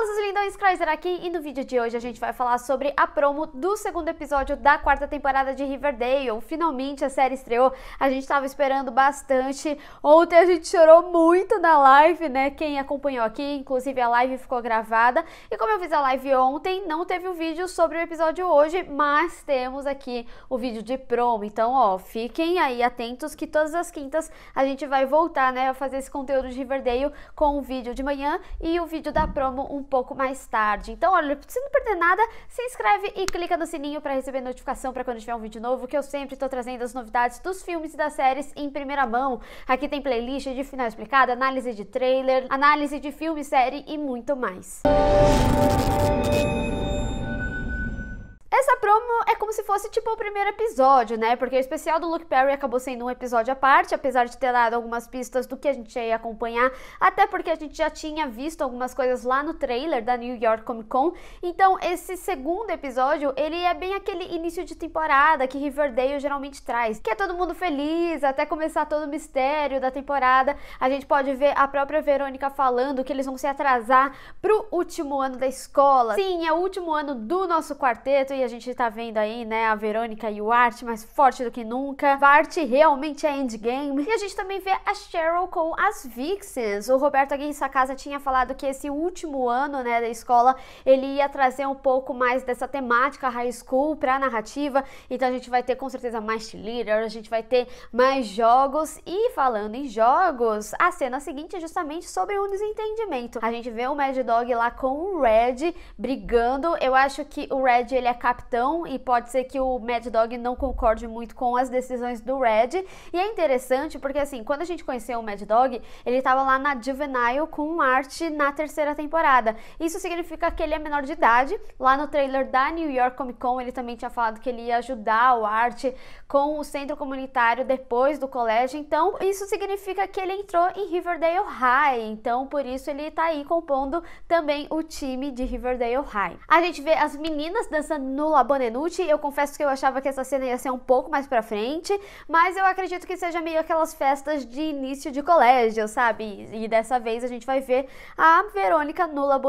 Fala seus lindões, Chrysler aqui e no vídeo de hoje a gente vai falar sobre a promo do segundo episódio da quarta temporada de Riverdale. Finalmente a série estreou, a gente estava esperando bastante. Ontem a gente chorou muito na live, né? Quem acompanhou aqui, inclusive a live ficou gravada. E como eu fiz a live ontem, não teve o um vídeo sobre o episódio hoje, mas temos aqui o vídeo de promo. Então, ó, fiquem aí atentos que todas as quintas a gente vai voltar, né, a fazer esse conteúdo de Riverdale com o vídeo de manhã e o vídeo da promo um pouco mais tarde. Então, olha, se não perder nada, se inscreve e clica no sininho para receber notificação para quando tiver um vídeo novo, que eu sempre estou trazendo as novidades dos filmes e das séries em primeira mão. Aqui tem playlist de final explicado, análise de trailer, análise de filme, série e muito mais. Música essa promo é como se fosse tipo o primeiro episódio, né? Porque o especial do Luke Perry acabou sendo um episódio à parte, apesar de ter dado algumas pistas do que a gente ia acompanhar, até porque a gente já tinha visto algumas coisas lá no trailer da New York Comic Con. Então, esse segundo episódio, ele é bem aquele início de temporada que Riverdale geralmente traz, que é todo mundo feliz, até começar todo o mistério da temporada. A gente pode ver a própria Verônica falando que eles vão se atrasar pro último ano da escola. Sim, é o último ano do nosso quarteto e a gente tá vendo aí, né, a Verônica e o Art mais forte do que nunca. Vart realmente é endgame. E a gente também vê a Cheryl com as Vixens. O Roberto aqui em sua casa tinha falado que esse último ano, né, da escola, ele ia trazer um pouco mais dessa temática high school pra narrativa. Então a gente vai ter com certeza mais cheerleader, a gente vai ter mais jogos. E falando em jogos, a cena seguinte é justamente sobre um desentendimento. A gente vê o Mad Dog lá com o Red brigando. Eu acho que o Red ele é cap capitão e pode ser que o Mad Dog não concorde muito com as decisões do Red. E é interessante porque, assim, quando a gente conheceu o Mad Dog, ele estava lá na Juvenile com arte na terceira temporada. Isso significa que ele é menor de idade. Lá no trailer da New York Comic Con, ele também tinha falado que ele ia ajudar o arte com o centro comunitário depois do colégio. Então, isso significa que ele entrou em Riverdale High. Então, por isso ele está aí compondo também o time de Riverdale High. A gente vê as meninas dançando no La Eu confesso que eu achava que essa cena ia ser um pouco mais pra frente, mas eu acredito que seja meio aquelas festas de início de colégio, sabe? E, dessa vez a gente vai ver a Verônica no La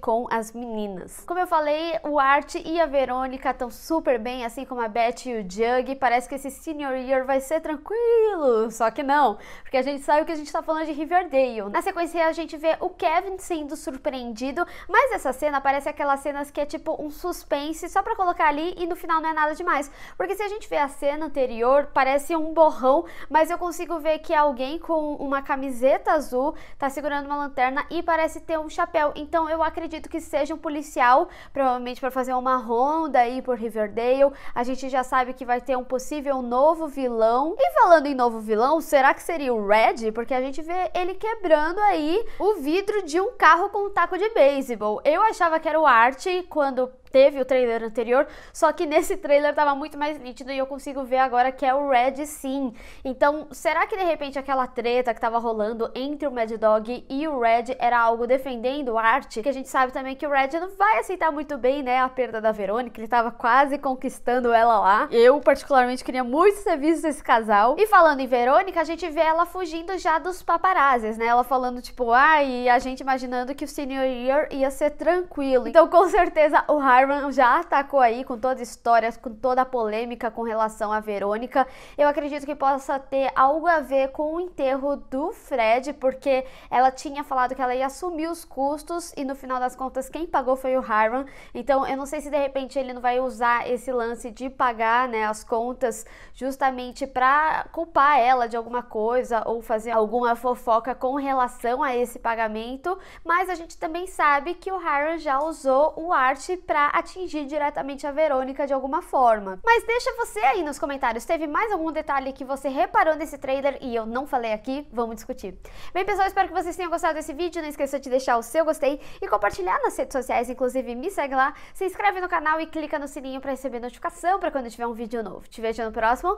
com as meninas. Como eu falei, o Art e a Verônica estão super bem, assim como a Beth e o Jug. Parece que esse senior year vai ser tranquilo, só que não, porque a gente sabe que a gente tá falando de Riverdale. Na sequência a gente vê o Kevin sendo surpreendido, mas essa cena parece aquelas cenas que é tipo um suspense, só para colocar ali e no final não é nada demais. Porque se a gente vê a cena anterior, parece um borrão, mas eu consigo ver que alguém com uma camiseta azul tá segurando uma lanterna e parece ter um chapéu. Então eu acredito que seja um policial, provavelmente para fazer uma ronda aí por Riverdale. A gente já sabe que vai ter um possível novo vilão. E falando em novo vilão, será que seria o Red? Porque a gente vê ele quebrando aí o vidro de um carro com um taco de beisebol. Eu achava que era o Art quando teve o trailer anterior, só que nesse trailer tava muito mais nítido e eu consigo ver agora que é o Red sim. Então, será que de repente aquela treta que tava rolando entre o Mad Dog e o Red era algo defendendo arte? Que a gente sabe também que o Red não vai aceitar muito bem, né, a perda da Verônica, ele tava quase conquistando ela lá. Eu particularmente queria muito ter visto esse casal. E falando em Verônica, a gente vê ela fugindo já dos paparazzis, né? Ela falando tipo, ai, ah, e a gente imaginando que o Senior Year ia ser tranquilo. Então, com certeza o Harry Marwan já atacou aí com todas as histórias, com toda a polêmica com relação à Verônica. Eu acredito que possa ter algo a ver com o enterro do Fred, porque ela tinha falado que ela ia assumir os custos e no final das contas quem pagou foi o Harran. Então eu não sei se de repente ele não vai usar esse lance de pagar né, as contas justamente para culpar ela de alguma coisa ou fazer alguma fofoca com relação a esse pagamento. Mas a gente também sabe que o Harran já usou o arte para atingir diretamente a Verônica de alguma forma. Mas deixa você aí nos comentários, teve mais algum detalhe que você reparou nesse trailer e eu não falei aqui? Vamos discutir. Bem pessoal, espero que vocês tenham gostado desse vídeo, não esqueça de deixar o seu gostei e compartilhar nas redes sociais, inclusive me segue lá, se inscreve no canal e clica no sininho para receber notificação para quando tiver um vídeo novo. Te vejo no próximo,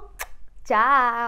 tchau!